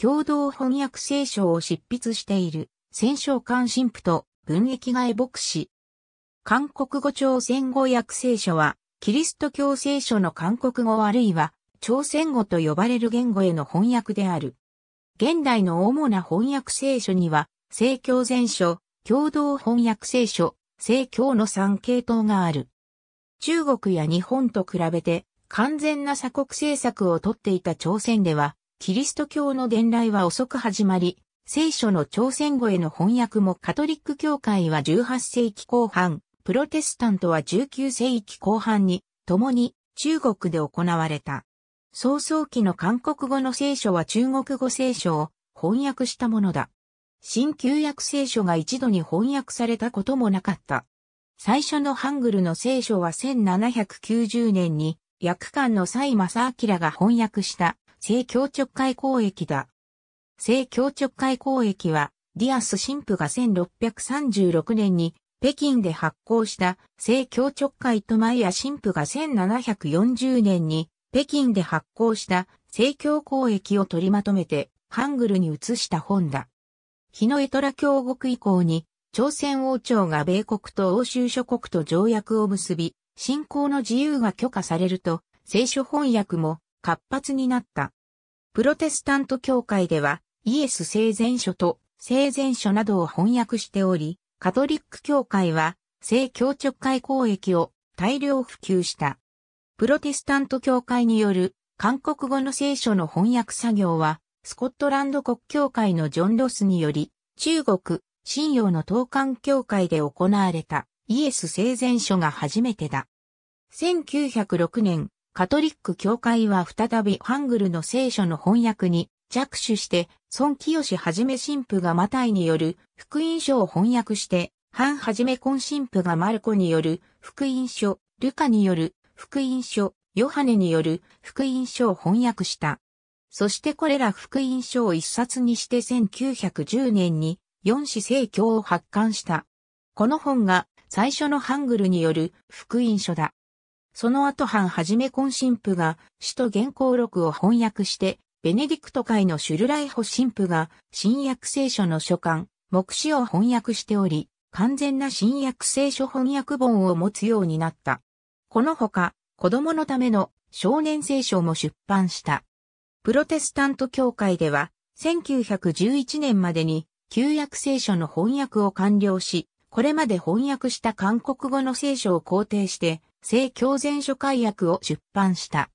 共同翻訳聖書を執筆している、戦勝官神父と文益外牧師。韓国語朝鮮語訳聖書は、キリスト教聖書の韓国語あるいは、朝鮮語と呼ばれる言語への翻訳である。現代の主な翻訳聖書には、聖教全書、共同翻訳聖書、聖教の3系統がある。中国や日本と比べて、完全な鎖国政策をとっていた朝鮮では、キリスト教の伝来は遅く始まり、聖書の朝鮮語への翻訳もカトリック教会は18世紀後半、プロテスタントは19世紀後半に、共に中国で行われた。早々期の韓国語の聖書は中国語聖書を翻訳したものだ。新旧約聖書が一度に翻訳されたこともなかった。最初のハングルの聖書は1790年に、訳官の蔡正明が翻訳した性教直海交易だ。性教直海交易は、ディアス神父が1636年に北京で発行した性教直海とマイ神父が1740年に北京で発行した性教交易を取りまとめてハングルに移した本だ。日のエトラ峡国以降に朝鮮王朝が米国と欧州諸国と条約を結び、信仰の自由が許可されると、聖書翻訳も活発になった。プロテスタント教会では、イエス生前書と生前書などを翻訳しており、カトリック教会は、聖教直会公益を大量普及した。プロテスタント教会による韓国語の聖書の翻訳作業は、スコットランド国教会のジョン・ロスにより、中国、新洋の東韓教会で行われたイエス生前書が初めてだ。1906年、カトリック教会は再びハングルの聖書の翻訳に着手して、孫清はじめ神父がマタイによる福音書を翻訳して、ハンはじめ婚神父がマルコによる福音書、ルカによる福音書、ヨハネによる福音書を翻訳した。そしてこれら福音書を一冊にして1910年に四子聖教を発刊した。この本が最初のハングルによる福音書だ。その後藩はじめ婚神父が、使徒原稿録を翻訳して、ベネディクト会のシュルライホ神父が、新約聖書の書簡、目視を翻訳しており、完全な新約聖書翻訳本を持つようになった。このほか、子供のための少年聖書も出版した。プロテスタント教会では、1911年までに旧約聖書の翻訳を完了し、これまで翻訳した韓国語の聖書を肯定して、性教全書解約を出版した。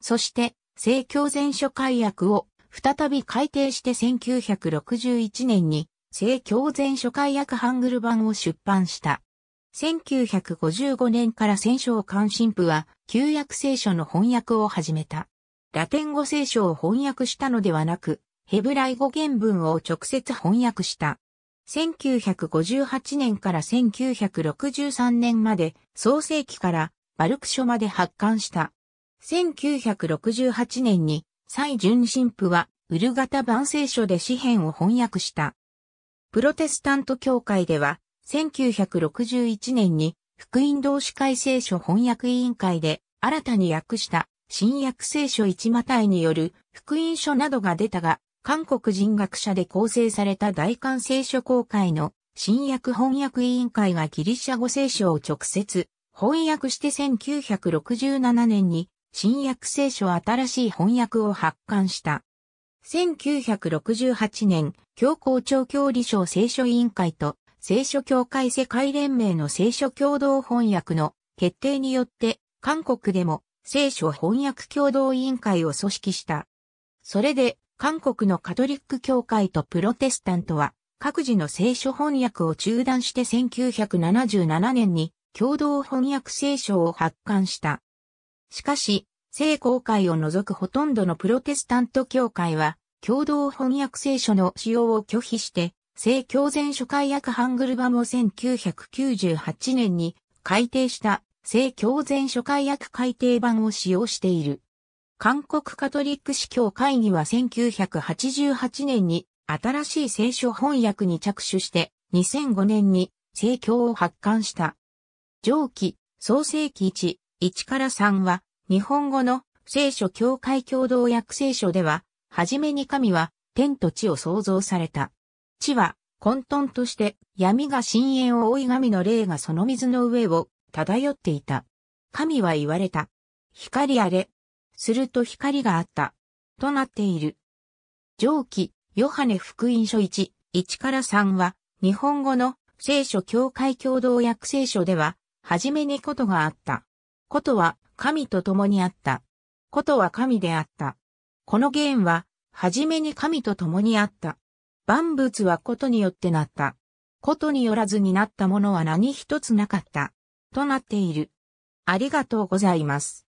そして、性教全書解約を再び改訂して1961年に性教全書解約ハングル版を出版した。1955年から戦勝関心部は旧約聖書の翻訳を始めた。ラテン語聖書を翻訳したのではなく、ヘブライ語原文を直接翻訳した。1958年から1963年まで創世紀からバルク書まで発刊した。1968年に、蔡淳神父は、ウルガタ万世書で詩編を翻訳した。プロテスタント教会では、1961年に、福音同士会聖書翻訳委員会で、新たに訳した新約聖書一魔体による福音書などが出たが、韓国人学者で構成された大韓聖書公会の新約翻訳委員会がギリシャ語聖書を直接翻訳して1967年に新約聖書新しい翻訳を発刊した。1968年、教皇庁教理省聖書委員会と聖書協会世界連盟の聖書共同翻訳の決定によって韓国でも聖書翻訳共同委員会を組織した。それで韓国のカトリック教会とプロテスタントは各自の聖書翻訳を中断して1977年に共同翻訳聖書を発刊した。しかし、聖公会を除くほとんどのプロテスタント教会は、共同翻訳聖書の使用を拒否して、聖教全書解約ハングル版を1998年に改訂した聖教全書解約改訂版を使用している。韓国カトリック司教会議は1988年に新しい聖書翻訳に着手して2005年に聖教を発刊した。上記、創世記1、1から3は、日本語の聖書教会共同訳聖書では、はじめに神は天と地を創造された。地は混沌として闇が深淵を覆い神の霊がその水の上を漂っていた。神は言われた。光あれ。すると光があった。となっている。上記、ヨハネ福音書1、1から3は、日本語の聖書教会共同訳聖書では、はじめにことがあった。ことは神と共にあった。ことは神であった。この言は、はじめに神と共にあった。万物はことによってなった。ことによらずになったものは何一つなかった。となっている。ありがとうございます。